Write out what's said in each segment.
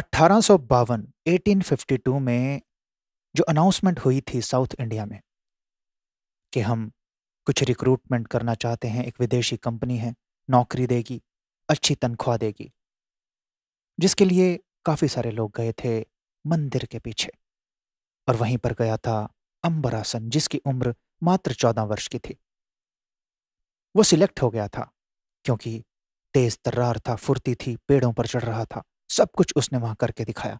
अट्ठारह 1852 में जो अनाउंसमेंट हुई थी साउथ इंडिया में कि हम कुछ रिक्रूटमेंट करना चाहते हैं एक विदेशी कंपनी है नौकरी देगी अच्छी तनख्वाह देगी जिसके लिए काफ़ी सारे लोग गए थे मंदिर के पीछे और वहीं पर गया था अंबरासन जिसकी उम्र मात्र चौदह वर्ष की थी वो सिलेक्ट हो गया था क्योंकि तेज तर्रार था फुर्ती थी पेड़ों पर चढ़ रहा था सब कुछ उसने वहाँ करके दिखाया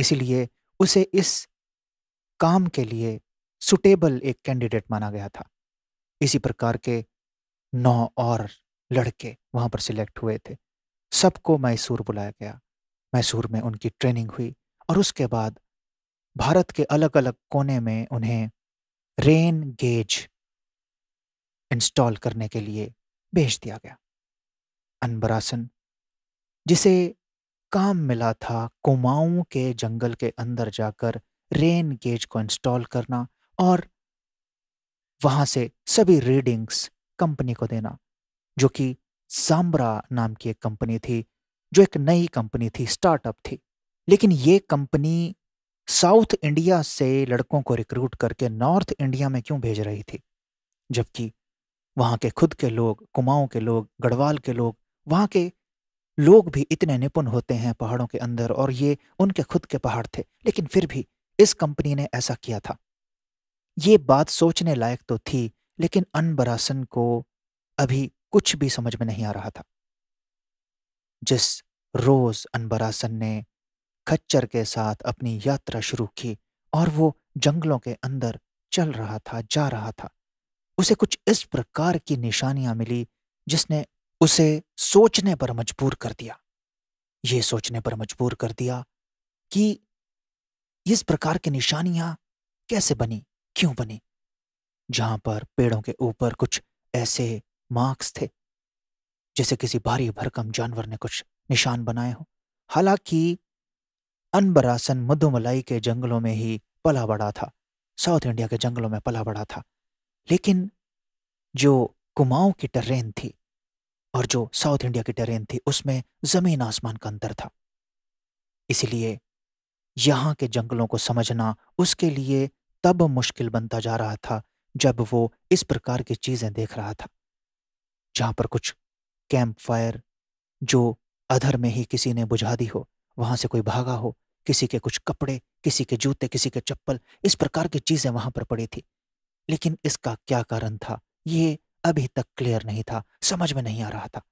इसीलिए उसे इस काम के लिए सुटेबल एक कैंडिडेट माना गया था इसी प्रकार के नौ और लड़के वहाँ पर सिलेक्ट हुए थे सबको मैसूर बुलाया गया मैसूर में उनकी ट्रेनिंग हुई और उसके बाद भारत के अलग अलग कोने में उन्हें रेन गेज इंस्टॉल करने के लिए भेज दिया गया अनबरासन जिसे काम मिला था कुमाऊं के जंगल के अंदर जाकर रेन गेज को इंस्टॉल करना और वहां से सभी रीडिंग्स कंपनी को देना जो कि सांबरा नाम की एक कंपनी थी जो एक नई कंपनी थी स्टार्टअप थी लेकिन ये कंपनी साउथ इंडिया से लड़कों को रिक्रूट करके नॉर्थ इंडिया में क्यों भेज रही थी जबकि वहाँ के खुद के लोग कुमाऊं के लोग गढ़वाल के लोग वहाँ के लोग भी इतने निपुण होते हैं पहाड़ों के अंदर और ये उनके खुद के पहाड़ थे लेकिन फिर भी इस कंपनी ने ऐसा किया था ये बात सोचने लायक तो थी लेकिन अनबरासन को अभी कुछ भी समझ में नहीं आ रहा था जिस रोज अनबरासन ने खच्चर के साथ अपनी यात्रा शुरू की और वो जंगलों के अंदर चल रहा था जा रहा था उसे कुछ इस प्रकार की निशानियां मिली जिसने उसे सोचने पर मजबूर कर दिया ये सोचने पर मजबूर कर दिया कि इस प्रकार की निशानियां कैसे बनी क्यों बनी जहां पर पेड़ों के ऊपर कुछ ऐसे मार्क्स थे जैसे किसी भारी भरकम जानवर ने कुछ निशान बनाए हो हालांकि अनबरासन मधुमलाई के जंगलों में ही पला बड़ा था साउथ इंडिया के जंगलों में पला बड़ा था लेकिन जो कुमाऊं की टर्रेन थी और जो साउथ इंडिया की टेरेन थी उसमें ज़मीन आसमान का अंतर था इसलिए यहां के जंगलों को समझना उसके लिए तब मुश्किल बनता जा रहा था जब वो इस प्रकार की चीज़ें देख रहा था जहां पर कुछ कैंप फायर जो अधर में ही किसी ने बुझा दी हो वहां से कोई भागा हो किसी के कुछ कपड़े किसी के जूते किसी के चप्पल इस प्रकार की चीज़ें वहां पर पड़ी थी लेकिन इसका क्या कारण था ये अभी तक क्लियर नहीं था समझ में नहीं आ रहा था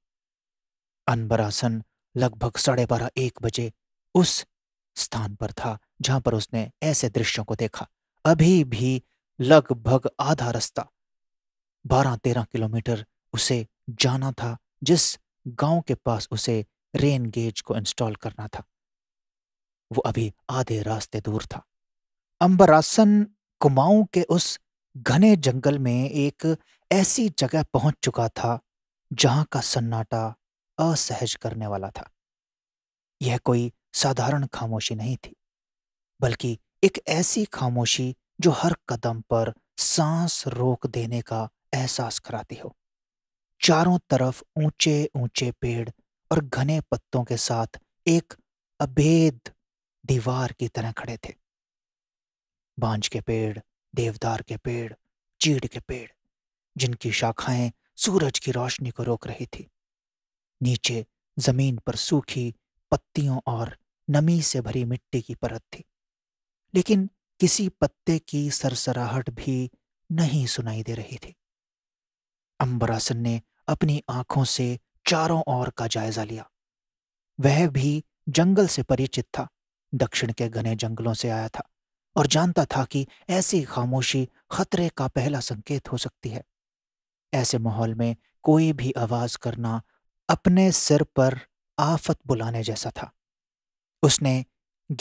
अनबरासन लगभग साढ़े बारह एक बजे उस स्थान पर था जहां पर उसने ऐसे दृश्यों को देखा अभी भी लगभग आधा रास्ता बारह तेरह किलोमीटर उसे जाना था जिस गांव के पास उसे रेन गेज को इंस्टॉल करना था वो अभी आधे रास्ते दूर था अंबरासन कुमाऊं के उस घने जंगल में एक ऐसी जगह पहुंच चुका था जहां का सन्नाटा असहज करने वाला था यह कोई साधारण खामोशी नहीं थी बल्कि एक ऐसी खामोशी जो हर कदम पर सांस रोक देने का एहसास कराती हो चारों तरफ ऊंचे ऊंचे पेड़ और घने पत्तों के साथ एक अभेद दीवार की तरह खड़े थे बांझ के पेड़ देवदार के पेड़ चीड़ के पेड़ जिनकी शाखाएं सूरज की रोशनी को रोक रही थी नीचे जमीन पर सूखी पत्तियों और नमी से भरी मिट्टी की परत थी लेकिन किसी पत्ते की सरसराहट भी नहीं सुनाई दे रही थी अंबरासन ने अपनी आंखों से चारों ओर का जायजा लिया वह भी जंगल से परिचित था दक्षिण के घने जंगलों से आया था और जानता था कि ऐसी खामोशी खतरे का पहला संकेत हो सकती है ऐसे माहौल में कोई भी आवाज़ करना अपने सिर पर आफत बुलाने जैसा था उसने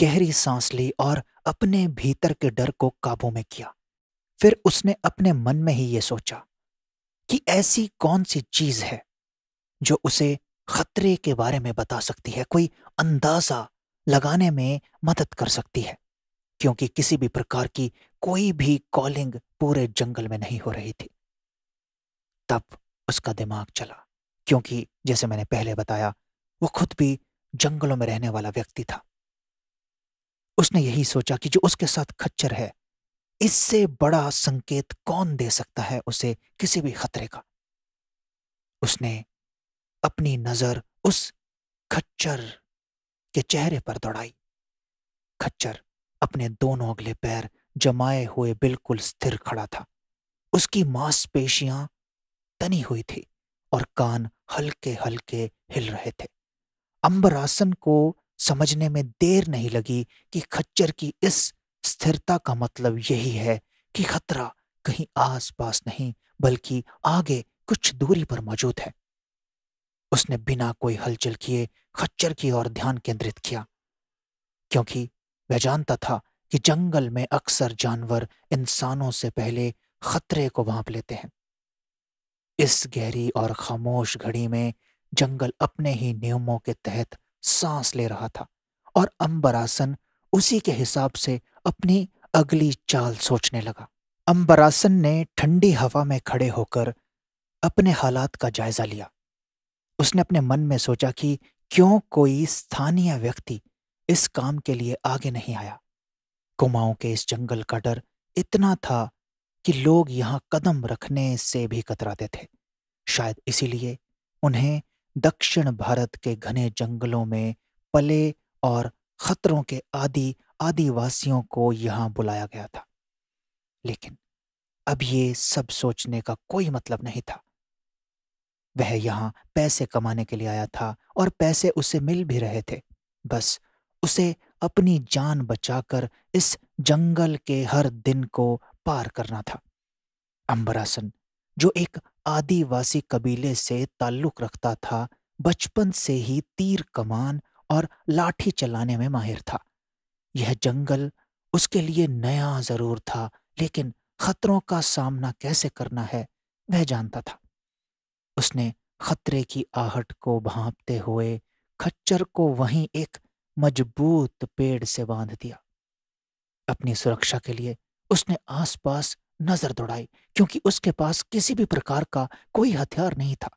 गहरी सांस ली और अपने भीतर के डर को काबू में किया फिर उसने अपने मन में ही ये सोचा कि ऐसी कौन सी चीज़ है जो उसे खतरे के बारे में बता सकती है कोई अंदाज़ा लगाने में मदद कर सकती है क्योंकि किसी भी प्रकार की कोई भी कॉलिंग पूरे जंगल में नहीं हो रही थी तब उसका दिमाग चला क्योंकि जैसे मैंने पहले बताया वो खुद भी जंगलों में रहने वाला व्यक्ति था उसने यही सोचा कि जो उसके साथ खच्चर है इससे बड़ा संकेत कौन दे सकता है उसे किसी भी खतरे का उसने अपनी नजर उस खच्चर के चेहरे पर दौड़ाई खच्चर अपने दोनों अगले पैर जमाए हुए बिल्कुल स्थिर खड़ा था उसकी मांसपेशियां तनी हुई थी और कान हल्के हल्के हिल रहे थे अंबरासन को समझने में देर नहीं लगी कि खच्चर की इस स्थिरता का मतलब यही है कि खतरा कहीं आस पास नहीं बल्कि आगे कुछ दूरी पर मौजूद है उसने बिना कोई हलचल किए खच्चर की ओर ध्यान केंद्रित किया क्योंकि वह जानता था कि जंगल में अक्सर जानवर इंसानों से पहले खतरे को भांप लेते हैं इस गहरी और खामोश घड़ी में जंगल अपने ही नियमों के तहत सांस ले रहा था और अम्बरासन उसी के हिसाब से अपनी अगली चाल सोचने लगा अम्बरासन ने ठंडी हवा में खड़े होकर अपने हालात का जायजा लिया उसने अपने मन में सोचा कि क्यों कोई स्थानीय व्यक्ति इस काम के लिए आगे नहीं आया कुमाऊं के इस जंगल का डर इतना था कि लोग यहाँ कदम रखने से भी कतराते थे शायद इसीलिए उन्हें दक्षिण भारत के घने जंगलों में पले और खतरों के आदि आदिवासियों को यहाँ बुलाया गया था लेकिन अब ये सब सोचने का कोई मतलब नहीं था वह यहाँ पैसे कमाने के लिए आया था और पैसे उसे मिल भी रहे थे बस उसे अपनी जान बचाकर इस जंगल के हर दिन को पार करना था अंबरासन जो एक आदिवासी कबीले से ताल्लुक रखता था बचपन से ही तीर कमान और लाठी चलाने में माहिर था यह जंगल उसके लिए नया जरूर था लेकिन खतरों का सामना कैसे करना है वह जानता था उसने खतरे की आहट को भांपते हुए खच्चर को वहीं एक मजबूत पेड़ से बांध दिया अपनी सुरक्षा के लिए उसने आसपास नजर दौड़ाई क्योंकि उसके पास किसी भी प्रकार का कोई हथियार नहीं था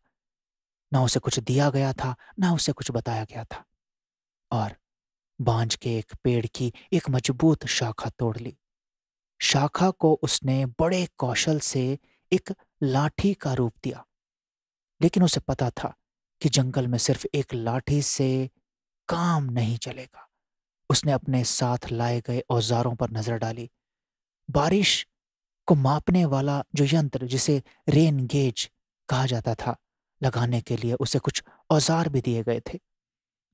ना उसे कुछ दिया गया था ना उसे कुछ बताया गया था और बांझ के एक पेड़ की एक मजबूत शाखा तोड़ ली शाखा को उसने बड़े कौशल से एक लाठी का रूप दिया लेकिन उसे पता था कि जंगल में सिर्फ एक लाठी से काम नहीं चलेगा उसने अपने साथ लाए गए औजारों पर नजर डाली बारिश को मापने वाला जो यंत्र जिसे रेन गेज कहा जाता था लगाने के लिए उसे कुछ औजार भी दिए गए थे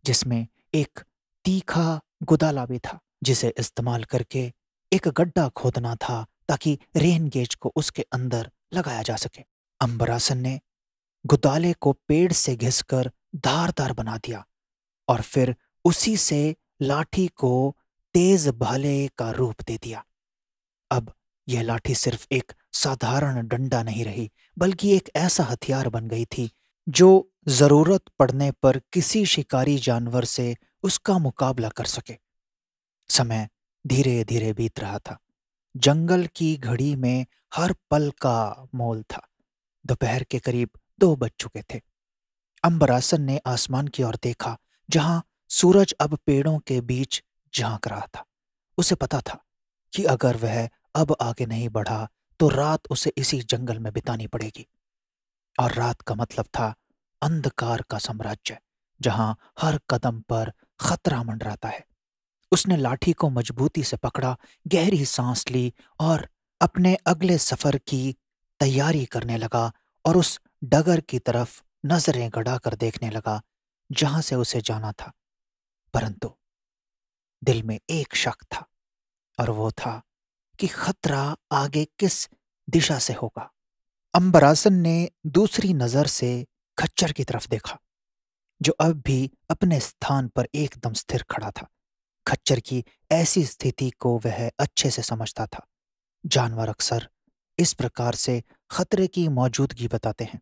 जिसमें एक तीखा गुदाला भी था जिसे इस्तेमाल करके एक गड्ढा खोदना था ताकि रेन गेज को उसके अंदर लगाया जा सके अम्बरासन ने गुदाले को पेड़ से घिसकर धारदार बना दिया और फिर उसी से लाठी को तेज भाले का रूप दे दिया अब यह लाठी सिर्फ एक साधारण डंडा नहीं रही बल्कि एक ऐसा हथियार बन गई थी जो जरूरत पड़ने पर किसी शिकारी जानवर से उसका मुकाबला कर सके समय धीरे धीरे बीत रहा था जंगल की घड़ी में हर पल का मोल था दोपहर के करीब दो बज चुके थे अंबरासन ने आसमान की ओर देखा जहां सूरज अब पेड़ों के बीच झांक रहा था उसे पता था कि अगर वह अब आगे नहीं बढ़ा तो रात उसे इसी जंगल में बितानी पड़ेगी और रात का मतलब था अंधकार का साम्राज्य जहां हर कदम पर खतरा मंडराता है उसने लाठी को मजबूती से पकड़ा गहरी सांस ली और अपने अगले सफर की तैयारी करने लगा और उस डगर की तरफ नजरें गड़ा कर देखने लगा जहां से उसे जाना था परंतु दिल में एक शक था और वो था कि खतरा आगे किस दिशा से होगा अम्बरासन ने दूसरी नज़र से खच्चर की तरफ देखा जो अब भी अपने स्थान पर एकदम स्थिर खड़ा था खच्चर की ऐसी स्थिति को वह अच्छे से समझता था जानवर अक्सर इस प्रकार से खतरे की मौजूदगी बताते हैं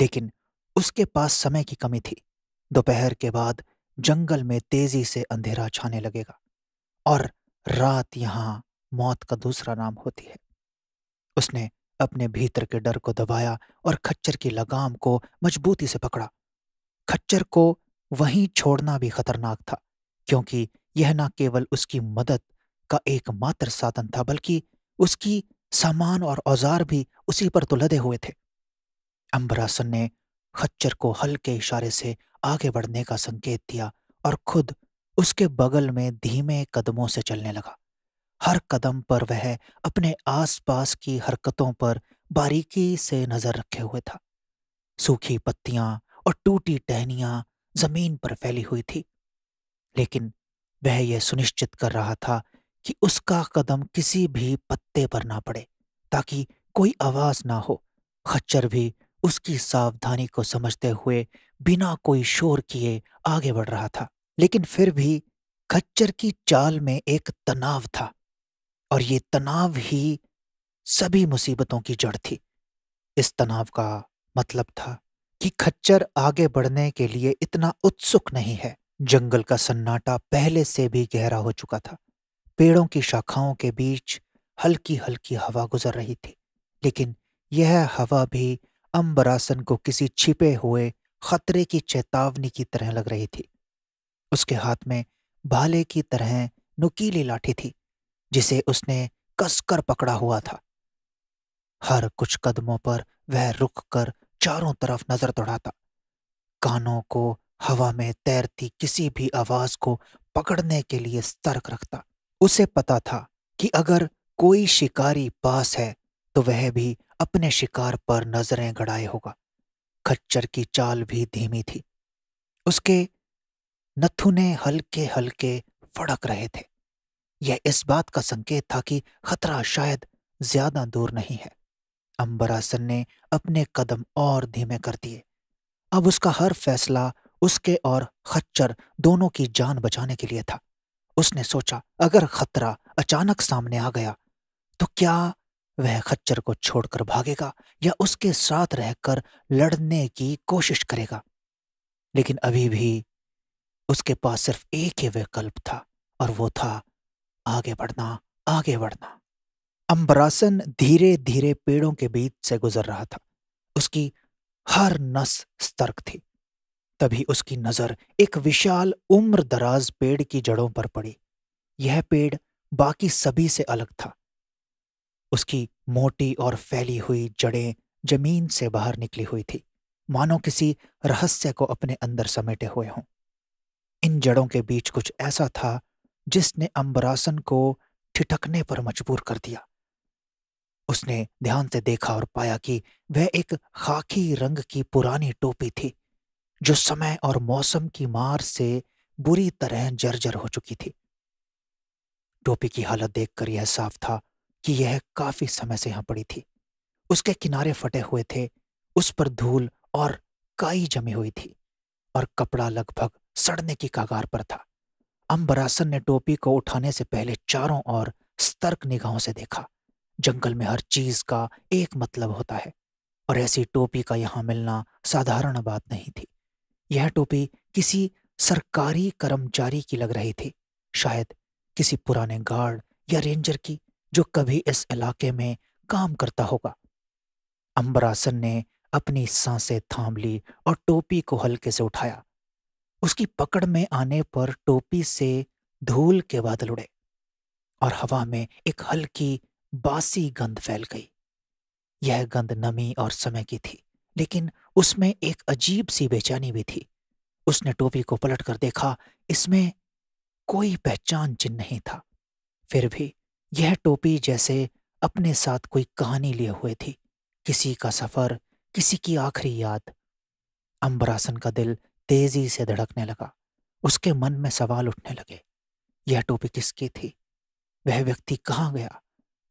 लेकिन उसके पास समय की कमी थी दोपहर के बाद जंगल में तेजी से अंधेरा छाने लगेगा और रात यहाँ मौत का दूसरा नाम होती है उसने अपने भीतर के डर को दबाया और खच्चर की लगाम को मजबूती से पकड़ा खच्चर को वहीं छोड़ना भी खतरनाक था क्योंकि यह न केवल उसकी मदद का एकमात्र साधन था बल्कि उसकी सामान और औजार भी उसी पर तो लदे हुए थे अम्बरासन ने खच्चर को हल्के इशारे से आगे बढ़ने का संकेत दिया और खुद उसके बगल में धीमे कदमों से चलने लगा हर कदम पर वह अपने आसपास की हरकतों पर बारीकी से नजर रखे हुए था सूखी पत्तियां और टूटी टहनियां जमीन पर फैली हुई थी लेकिन वह यह सुनिश्चित कर रहा था कि उसका कदम किसी भी पत्ते पर ना पड़े ताकि कोई आवाज ना हो खच्चर भी उसकी सावधानी को समझते हुए बिना कोई शोर किए आगे बढ़ रहा था लेकिन फिर भी खच्चर की चाल में एक तनाव था और ये तनाव ही सभी मुसीबतों की जड़ थी इस तनाव का मतलब था कि खच्चर आगे बढ़ने के लिए इतना उत्सुक नहीं है जंगल का सन्नाटा पहले से भी गहरा हो चुका था पेड़ों की शाखाओं के बीच हल्की हल्की हवा गुजर रही थी लेकिन यह हवा भी अम्बरासन को किसी छिपे हुए खतरे की चेतावनी की तरह लग रही थी उसके हाथ में भाले की तरह नुकीली लाठी थी जिसे उसने कसकर पकड़ा हुआ था हर कुछ कदमों पर वह रुक कर चारों तरफ नजर दौड़ाता कानों को हवा में तैरती किसी भी आवाज को पकड़ने के लिए सतर्क रखता उसे पता था कि अगर कोई शिकारी पास है तो वह भी अपने शिकार पर नजरें गड़ाए होगा खच्चर की चाल भी धीमी थी उसके नथुने हल्के हल्के फड़क रहे थे यह इस बात का संकेत था कि खतरा शायद ज्यादा दूर नहीं है अंबरासन ने अपने कदम और धीमे कर दिए अब उसका हर फैसला उसके और खच्चर दोनों की जान बचाने के लिए था उसने सोचा अगर खतरा अचानक सामने आ गया तो क्या वह खच्चर को छोड़कर भागेगा या उसके साथ रहकर लड़ने की कोशिश करेगा लेकिन अभी भी उसके पास सिर्फ एक ही विकल्प था और वो था आगे बढ़ना आगे बढ़ना अम्बरासन धीरे धीरे पेड़ों के बीच से गुजर रहा था उसकी हर नस सतर्क थी तभी उसकी नज़र एक विशाल उम्र दराज पेड़ की जड़ों पर पड़ी यह पेड़ बाकी सभी से अलग था उसकी मोटी और फैली हुई जड़ें जमीन से बाहर निकली हुई थी मानो किसी रहस्य को अपने अंदर समेटे हुए हों इन जड़ों के बीच कुछ ऐसा था जिसने अंबरासन को ठिठकने पर मजबूर कर दिया उसने ध्यान से देखा और पाया कि वह एक खाकी रंग की पुरानी टोपी थी जो समय और मौसम की मार से बुरी तरह जर्जर हो चुकी थी टोपी की हालत देखकर यह साफ था कि यह काफी समय से यहां पड़ी थी उसके किनारे फटे हुए थे उस पर धूल और काई जमी हुई थी और कपड़ा लगभग सड़ने की कागार पर था अम्बरासन ने टोपी को उठाने से पहले चारों ओर सतर्क निगाहों से देखा जंगल में हर चीज का एक मतलब होता है और ऐसी टोपी का यहां मिलना साधारण बात नहीं थी यह टोपी किसी सरकारी कर्मचारी की लग रही थी शायद किसी पुराने गार्ड या रेंजर की जो कभी इस इलाके में काम करता होगा अम्बरासन ने अपनी सांसें थाम ली और टोपी को हल्के से उठाया उसकी पकड़ में आने पर टोपी से धूल के बादल उड़े और हवा में एक हल्की बासी गंध फैल गई यह गंध नमी और समय की थी लेकिन उसमें एक अजीब सी बेचैनी भी थी उसने टोपी को पलट कर देखा इसमें कोई पहचान चिन्ह नहीं था फिर भी यह टोपी जैसे अपने साथ कोई कहानी लिए हुए थी किसी का सफर किसी की आखिरी याद अंबरासन का दिल तेजी से धड़कने लगा उसके मन में सवाल उठने लगे यह टोपी किसकी थी वह व्यक्ति कहाँ गया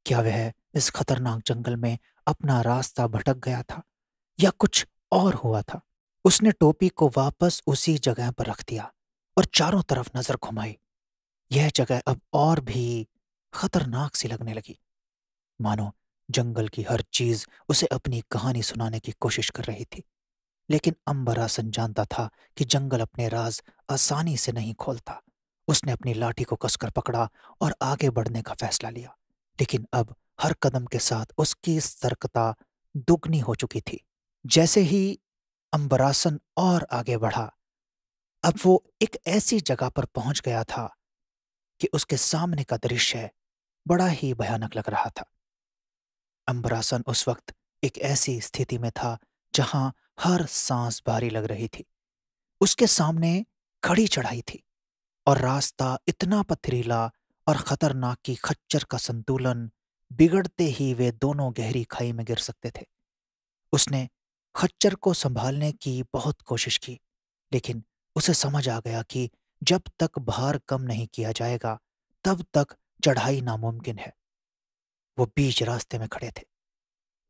क्या वह इस खतरनाक जंगल में अपना रास्ता भटक गया था या कुछ और हुआ था उसने टोपी को वापस उसी जगह पर रख दिया और चारों तरफ नजर घुमाई यह जगह अब और भी खतरनाक सी लगने लगी मानो जंगल की हर चीज उसे अपनी कहानी सुनाने की कोशिश कर रही थी लेकिन अंबर आसन जानता था कि जंगल अपने राज आसानी से नहीं खोलता उसने अपनी लाठी को कसकर पकड़ा और आगे बढ़ने का फैसला लिया लेकिन अब हर कदम के साथ उसकी सतर्कता दुगनी हो चुकी थी जैसे ही अंबरासन और आगे बढ़ा अब वो एक ऐसी जगह पर पहुंच गया था कि उसके सामने का दृश्य बड़ा ही भयानक लग रहा था अंबरासन उस वक्त एक ऐसी स्थिति में था जहां हर सांस भारी लग रही थी उसके सामने खड़ी चढ़ाई थी और रास्ता इतना पथरीला और खतरनाक की खच्चर का संतुलन बिगड़ते ही वे दोनों गहरी खाई में गिर सकते थे उसने खच्चर को संभालने की बहुत कोशिश की लेकिन उसे समझ आ गया कि जब तक भार कम नहीं किया जाएगा तब तक चढ़ाई नामुमकिन है वो बीच रास्ते में खड़े थे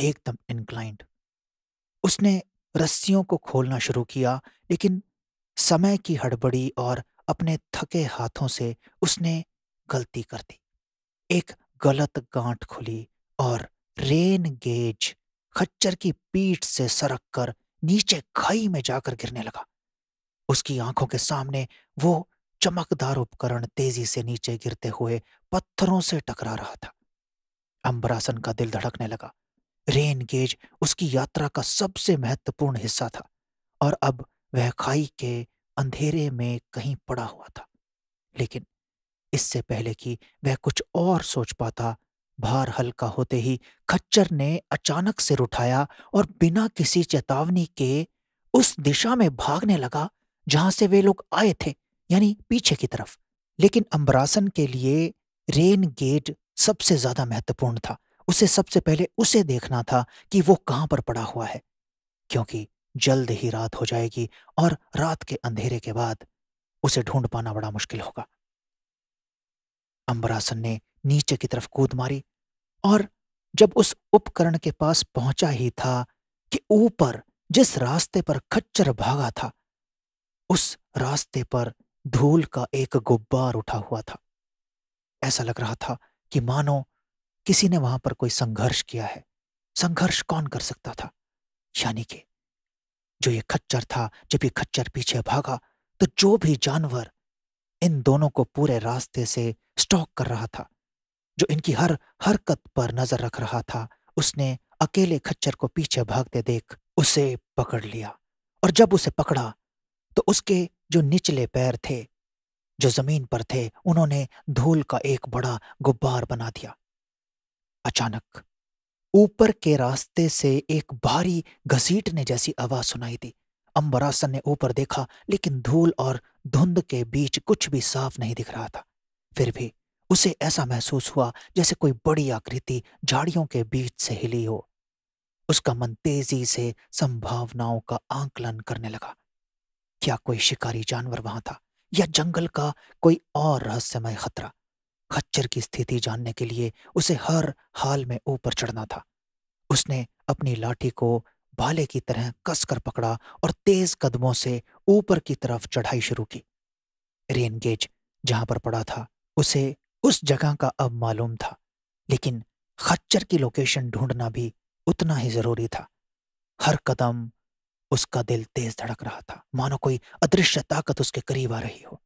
एकदम इंक्लाइंड उसने रस्सियों को खोलना शुरू किया लेकिन समय की हड़बड़ी और अपने थके हाथों से उसने गलती कर दी एक गलत गांठ खुली और रेन गेज खच्चर की पीठ से सरक कर नीचे खाई में जाकर गिरने लगा उसकी आंखों के सामने वो चमकदार उपकरण तेजी से नीचे गिरते हुए पत्थरों से टकरा रहा था अंबरासन का दिल धड़कने लगा रेन गेज उसकी यात्रा का सबसे महत्वपूर्ण हिस्सा था और अब वह खाई के अंधेरे में कहीं पड़ा हुआ था लेकिन इससे पहले कि वह कुछ और सोच पाता भार हल्का होते ही खच्चर ने अचानक सिर उठाया और बिना किसी चेतावनी के उस दिशा में भागने लगा जहां से वे लोग आए थे यानी पीछे की तरफ लेकिन अम्बरासन के लिए रेन गेट सबसे ज्यादा महत्वपूर्ण था उसे सबसे पहले उसे देखना था कि वो कहां पर पड़ा हुआ है क्योंकि जल्द ही रात हो जाएगी और रात के अंधेरे के बाद उसे ढूंढ पाना बड़ा मुश्किल होगा अंबरासन ने नीचे की तरफ कूद मारी और जब उस उपकरण के पास पहुंचा ही था कि ऊपर जिस रास्ते पर खच्चर भागा था उस रास्ते पर धूल का एक गुब्बार उठा हुआ था ऐसा लग रहा था कि मानो किसी ने वहां पर कोई संघर्ष किया है संघर्ष कौन कर सकता था यानी कि जो ये खच्चर था जब ये खच्चर पीछे भागा तो जो भी जानवर इन दोनों को पूरे रास्ते से स्टॉक कर रहा था जो इनकी हर हरकत पर नजर रख रहा था उसने अकेले खच्चर को पीछे भागते देख उसे पकड़ लिया और जब उसे पकड़ा तो उसके जो निचले पैर थे जो जमीन पर थे उन्होंने धूल का एक बड़ा गुब्बार बना दिया अचानक ऊपर के रास्ते से एक भारी घसीटने जैसी आवाज सुनाई दी अंबरासन ने ऊपर देखा लेकिन धूल और धुंध के बीच कुछ भी साफ नहीं दिख रहा था फिर भी उसे ऐसा महसूस हुआ जैसे कोई बड़ी आकृति झाड़ियों के बीच से हिली हो उसका मन तेजी से संभावनाओं का आंकलन करने लगा क्या कोई शिकारी जानवर वहां था या जंगल का कोई और रहस्यमय खतरा खच्चर की स्थिति जानने के लिए उसे हर हाल में ऊपर चढ़ना था उसने अपनी लाठी को भाले की तरह कसकर पकड़ा और तेज कदमों से ऊपर की तरफ चढ़ाई शुरू की रेन गेज जहां पर पड़ा था उसे उस जगह का अब मालूम था लेकिन खच्चर की लोकेशन ढूंढना भी उतना ही जरूरी था हर कदम उसका दिल तेज धड़क रहा था मानो कोई अदृश्य ताकत उसके करीब आ रही हो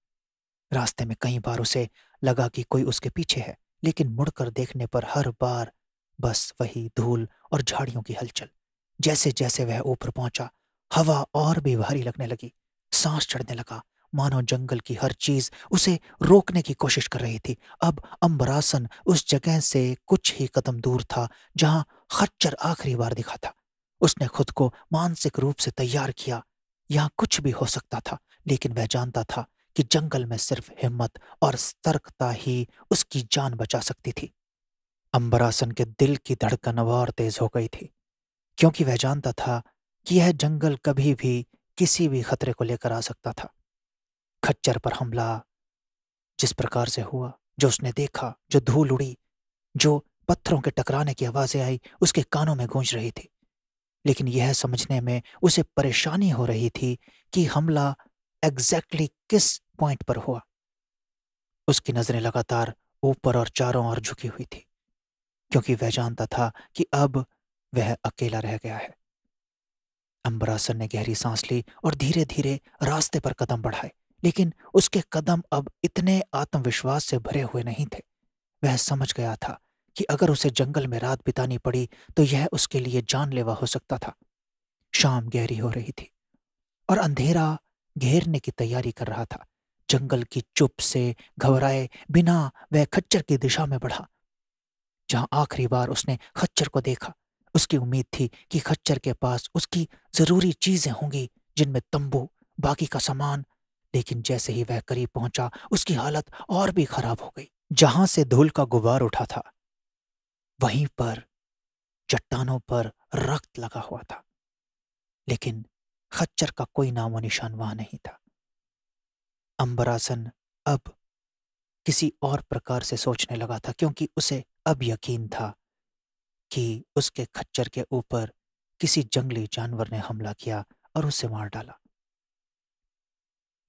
रास्ते में कई बार उसे लगा कि कोई उसके पीछे है लेकिन मुड़कर देखने पर हर बार बस वही धूल और झाड़ियों की हलचल जैसे जैसे वह ऊपर पहुंचा हवा और भी भारी लगने लगी सांस चढ़ने लगा मानो जंगल की हर चीज उसे रोकने की कोशिश कर रही थी अब अम्बरासन उस जगह से कुछ ही कदम दूर था जहां खच्चर आखिरी बार दिखा था उसने खुद को मानसिक रूप से तैयार किया यहां कुछ भी हो सकता था लेकिन वह जानता था कि जंगल में सिर्फ हिम्मत और सतर्कता ही उसकी जान बचा सकती थी अंबरासन के दिल की धड़कन और तेज हो गई थी क्योंकि वह जानता था कि यह जंगल कभी भी किसी भी खतरे को लेकर आ सकता था खच्चर पर हमला जिस प्रकार से हुआ जो उसने देखा जो धूल उड़ी जो पत्थरों के टकराने की आवाज़ें आई उसके कानों में गूंज रही थी लेकिन यह समझने में उसे परेशानी हो रही थी कि हमला एग्जैक्टली exactly किस पॉइंट पर हुआ उसकी नज़रें लगातार ऊपर और चारों ओर झुकी हुई थी क्योंकि वह जानता था कि अब वह अकेला रह गया है अम्बरासन ने गहरी सांस ली और धीरे धीरे रास्ते पर कदम बढ़ाए लेकिन उसके कदम अब इतने आत्मविश्वास से भरे हुए नहीं थे वह समझ गया था कि अगर उसे जंगल में रात बितानी पड़ी तो यह उसके लिए जानलेवा हो सकता था शाम गहरी हो रही थी और अंधेरा घेरने की तैयारी कर रहा था जंगल की चुप से घबराए बिना वह खच्चर की दिशा में बढ़ा जहां आखिरी बार उसने खच्चर को देखा उसकी उम्मीद थी कि खच्चर के पास उसकी जरूरी चीजें होंगी जिनमें तंबू बाकी का सामान लेकिन जैसे ही वह करीब पहुंचा उसकी हालत और भी खराब हो गई जहां से धूल का गुबार उठा था वहीं पर चट्टानों पर रक्त लगा हुआ था लेकिन खच्चर का कोई नामो निशान वहां नहीं था अंबरासन अब किसी और प्रकार से सोचने लगा था क्योंकि उसे अब यकीन था कि उसके खच्चर के ऊपर किसी जंगली जानवर ने हमला किया और उसे मार डाला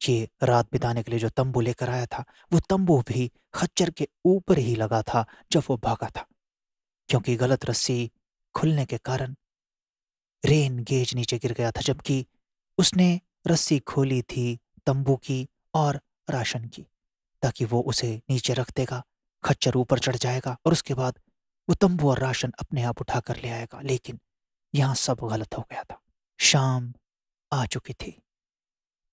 ये रात बिताने के लिए जो तंबू लेकर आया था वो तंबू भी खच्चर के ऊपर ही लगा था जब वो भागा था क्योंकि गलत रस्सी खुलने के कारण रेन गेज नीचे गिर गया था जबकि उसने रस्सी खोली थी तंबू की और राशन की ताकि वो उसे नीचे रख देगा खच्चर ऊपर चढ़ जाएगा और उसके बाद वो तंबू और राशन अपने आप उठा कर ले आएगा लेकिन यहाँ सब गलत हो गया था शाम आ चुकी थी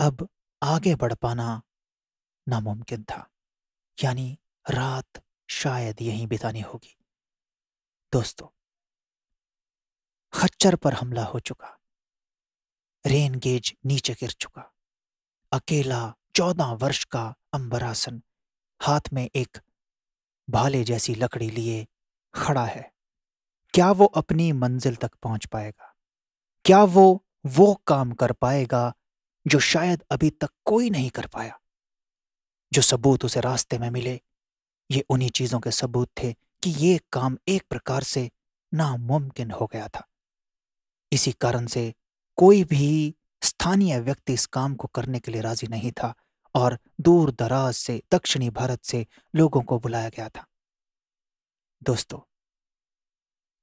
अब आगे बढ़ पाना नामुमकिन था यानी रात शायद यहीं बितानी होगी दोस्तों खच्चर पर हमला हो चुका रेन गेज नीचे गिर चुका अकेला चौदह वर्ष का अंबरासन हाथ में एक भाले जैसी लकड़ी लिए खड़ा है क्या वो अपनी मंजिल तक पहुंच पाएगा क्या वो वो काम कर पाएगा जो शायद अभी तक कोई नहीं कर पाया जो सबूत उसे रास्ते में मिले ये उन्हीं चीज़ों के सबूत थे कि ये काम एक प्रकार से नामुमकिन हो गया था इसी कारण से कोई भी स्थानीय व्यक्ति इस काम को करने के लिए राजी नहीं था और दूर दराज से दक्षिणी भारत से लोगों को बुलाया गया था दोस्तों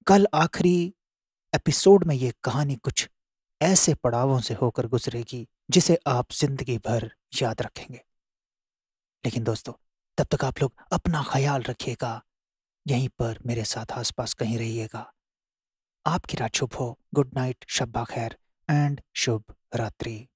कल आखिरी एपिसोड में ये कहानी कुछ ऐसे पड़ावों से होकर गुजरेगी जिसे आप जिंदगी भर याद रखेंगे लेकिन दोस्तों तब तक आप लोग अपना ख्याल रखिएगा यहीं पर मेरे साथ आसपास कहीं रहिएगा आपकी रात शुभ हो गुड नाइट शब्बा खैर एंड शुभ रात्रि